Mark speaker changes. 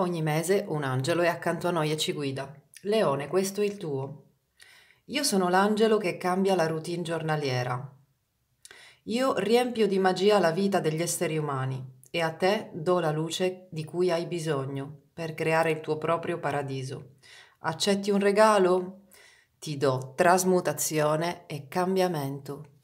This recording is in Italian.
Speaker 1: Ogni mese un angelo è accanto a noi e ci guida. Leone, questo è il tuo. Io sono l'angelo che cambia la routine giornaliera. Io riempio di magia la vita degli esseri umani e a te do la luce di cui hai bisogno per creare il tuo proprio paradiso. Accetti un regalo? Ti do trasmutazione e cambiamento.